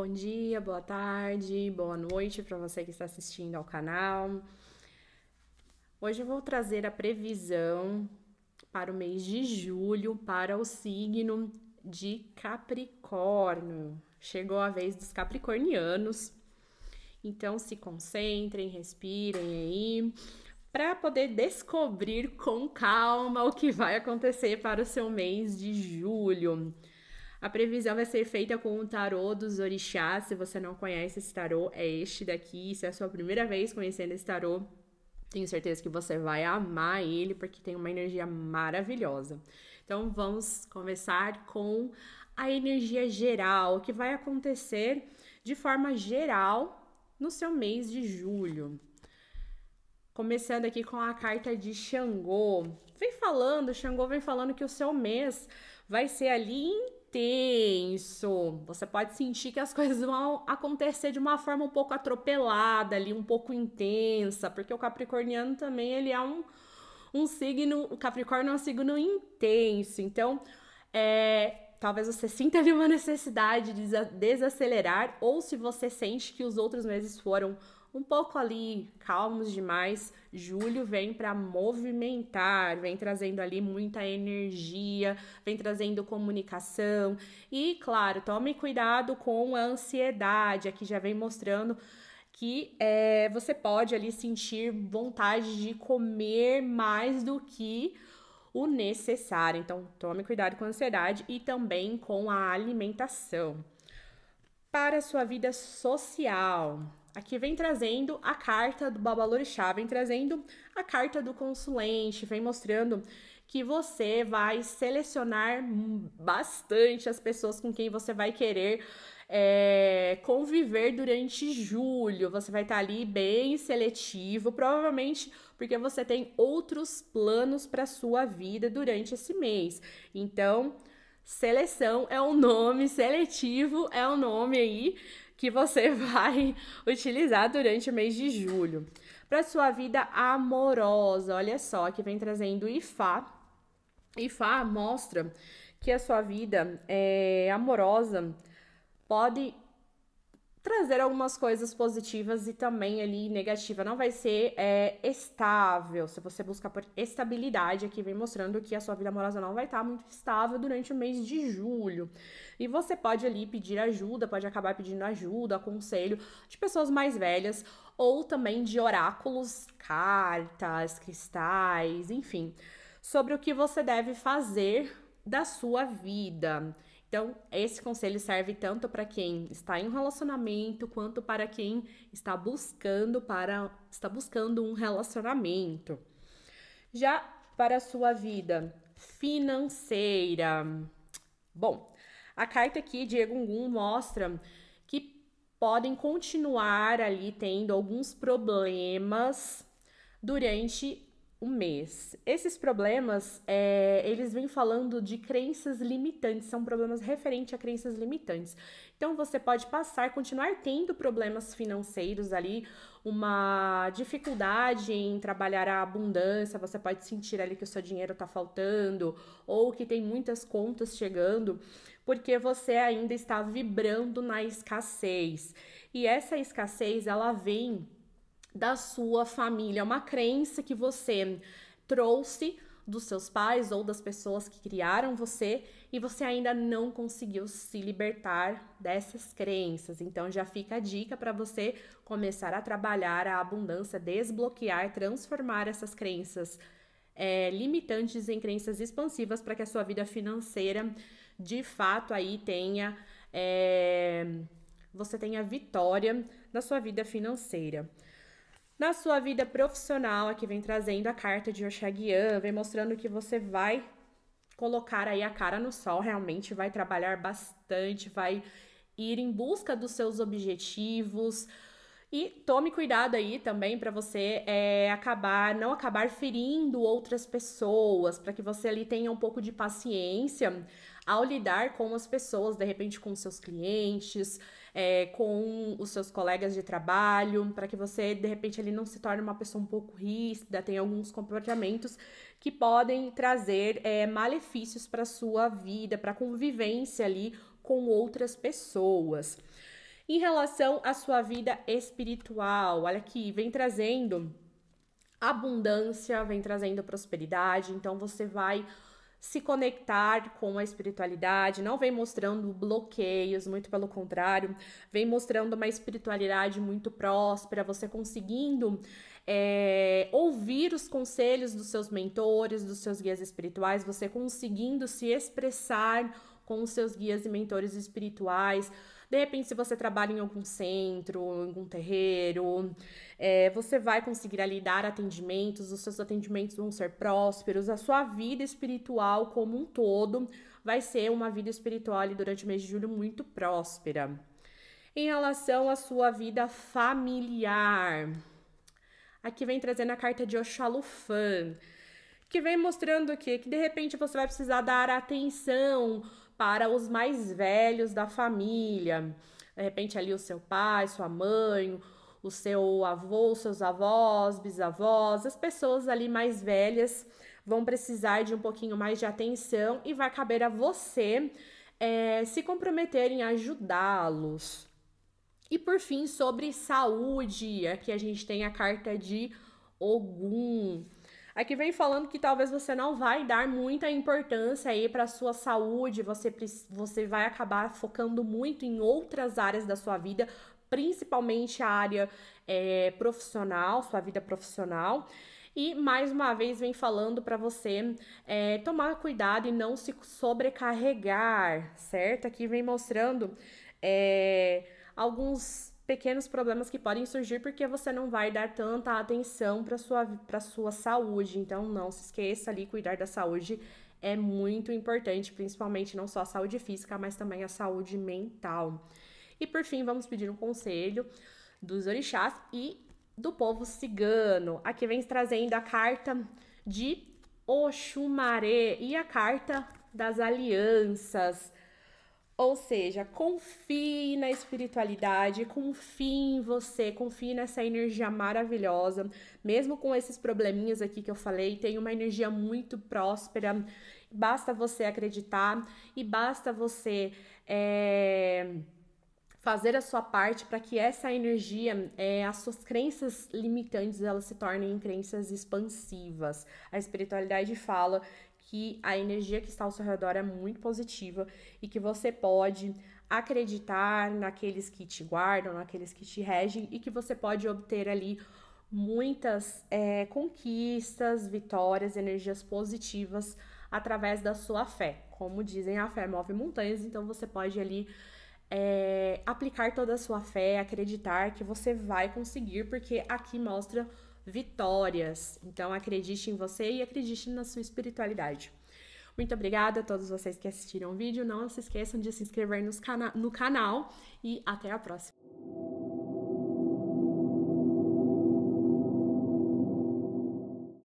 Bom dia, boa tarde, boa noite para você que está assistindo ao canal. Hoje eu vou trazer a previsão para o mês de julho para o signo de Capricórnio. Chegou a vez dos capricornianos. Então se concentrem, respirem aí para poder descobrir com calma o que vai acontecer para o seu mês de julho. A previsão vai ser feita com o tarô dos orixás. Se você não conhece esse tarô, é este daqui. Se é a sua primeira vez conhecendo esse tarô, tenho certeza que você vai amar ele porque tem uma energia maravilhosa. Então vamos começar com a energia geral, o que vai acontecer de forma geral no seu mês de julho. Começando aqui com a carta de Xangô. Vem falando, Xangô vem falando que o seu mês vai ser ali intenso. Você pode sentir que as coisas vão acontecer de uma forma um pouco atropelada ali, um pouco intensa, porque o capricorniano também ele é um, um signo, o capricórnio é um signo intenso. Então, é, talvez você sinta ali uma necessidade de desacelerar, ou se você sente que os outros meses foram um pouco ali calmos demais, Julho vem para movimentar, vem trazendo ali muita energia, vem trazendo comunicação. E, claro, tome cuidado com a ansiedade, aqui já vem mostrando que é, você pode ali sentir vontade de comer mais do que o necessário. Então, tome cuidado com a ansiedade e também com a alimentação para a sua vida social. Aqui vem trazendo a carta do Babalorixá, vem trazendo a carta do consulente, vem mostrando que você vai selecionar bastante as pessoas com quem você vai querer é, conviver durante julho. Você vai estar tá ali bem seletivo, provavelmente porque você tem outros planos para sua vida durante esse mês. Então, Seleção é um nome, seletivo é um nome aí que você vai utilizar durante o mês de julho. Para sua vida amorosa, olha só, que vem trazendo Ifá. Ifá mostra que a sua vida é, amorosa pode trazer algumas coisas positivas e também ali negativa. Não vai ser é, estável. Se você buscar por estabilidade, aqui vem mostrando que a sua vida amorosa não vai estar tá muito estável durante o mês de julho. E você pode ali pedir ajuda, pode acabar pedindo ajuda, conselho de pessoas mais velhas ou também de oráculos, cartas, cristais, enfim, sobre o que você deve fazer da sua vida. Então, esse conselho serve tanto para quem está em um relacionamento quanto para quem está buscando para está buscando um relacionamento. Já para a sua vida financeira. Bom, a carta aqui de Egungun mostra que podem continuar ali tendo alguns problemas durante um mês. Esses problemas, é, eles vêm falando de crenças limitantes, são problemas referentes a crenças limitantes. Então você pode passar, continuar tendo problemas financeiros ali, uma dificuldade em trabalhar a abundância, você pode sentir ali que o seu dinheiro está faltando ou que tem muitas contas chegando, porque você ainda está vibrando na escassez. E essa escassez, ela vem da sua família, é uma crença que você trouxe dos seus pais ou das pessoas que criaram você e você ainda não conseguiu se libertar dessas crenças. Então já fica a dica para você começar a trabalhar a abundância, desbloquear, transformar essas crenças é, limitantes em crenças expansivas para que a sua vida financeira de fato aí tenha é, você tenha vitória na sua vida financeira. Na sua vida profissional, aqui vem trazendo a carta de Oxaguian, vem mostrando que você vai colocar aí a cara no sol, realmente vai trabalhar bastante, vai ir em busca dos seus objetivos, e tome cuidado aí também para você é, acabar, não acabar ferindo outras pessoas, para que você ali tenha um pouco de paciência ao lidar com as pessoas, de repente com seus clientes, é, com os seus colegas de trabalho, para que você de repente ali não se torne uma pessoa um pouco ríspida, tenha alguns comportamentos que podem trazer é, malefícios para sua vida, para convivência ali com outras pessoas em relação à sua vida espiritual. Olha aqui, vem trazendo abundância, vem trazendo prosperidade, então você vai se conectar com a espiritualidade, não vem mostrando bloqueios, muito pelo contrário, vem mostrando uma espiritualidade muito próspera, você conseguindo é, ouvir os conselhos dos seus mentores, dos seus guias espirituais, você conseguindo se expressar com os seus guias e mentores espirituais. De repente, se você trabalha em algum centro, em algum terreiro, é, você vai conseguir ali dar atendimentos, os seus atendimentos vão ser prósperos, a sua vida espiritual como um todo vai ser uma vida espiritual ali durante o mês de julho muito próspera. Em relação à sua vida familiar, aqui vem trazendo a carta de Oxalufan, que vem mostrando que, que de repente você vai precisar dar atenção para os mais velhos da família. De repente, ali, o seu pai, sua mãe, o seu avô, seus avós, bisavós, as pessoas ali mais velhas vão precisar de um pouquinho mais de atenção e vai caber a você é, se comprometer em ajudá-los. E por fim, sobre saúde, aqui a gente tem a carta de Ogum. Aqui é vem falando que talvez você não vai dar muita importância aí para sua saúde, você, você vai acabar focando muito em outras áreas da sua vida, principalmente a área é, profissional, sua vida profissional. E mais uma vez vem falando para você é, tomar cuidado e não se sobrecarregar, certo? Aqui vem mostrando é, alguns pequenos problemas que podem surgir porque você não vai dar tanta atenção para sua para sua saúde. Então não se esqueça ali cuidar da saúde é muito importante, principalmente não só a saúde física, mas também a saúde mental. E por fim, vamos pedir um conselho dos orixás e do povo cigano. Aqui vem trazendo a carta de Oxumaré e a carta das alianças. Ou seja, confie na espiritualidade, confie em você, confie nessa energia maravilhosa. Mesmo com esses probleminhas aqui que eu falei, tem uma energia muito próspera. Basta você acreditar e basta você é, fazer a sua parte para que essa energia, é, as suas crenças limitantes, elas se tornem crenças expansivas. A espiritualidade fala que a energia que está ao seu redor é muito positiva e que você pode acreditar naqueles que te guardam, naqueles que te regem e que você pode obter ali muitas é, conquistas, vitórias, energias positivas através da sua fé. Como dizem, a fé move montanhas, então você pode ali é, aplicar toda a sua fé, acreditar que você vai conseguir, porque aqui mostra vitórias. Então acredite em você e acredite na sua espiritualidade. Muito obrigada a todos vocês que assistiram o vídeo. Não se esqueçam de se inscrever nos cana no canal e até a próxima.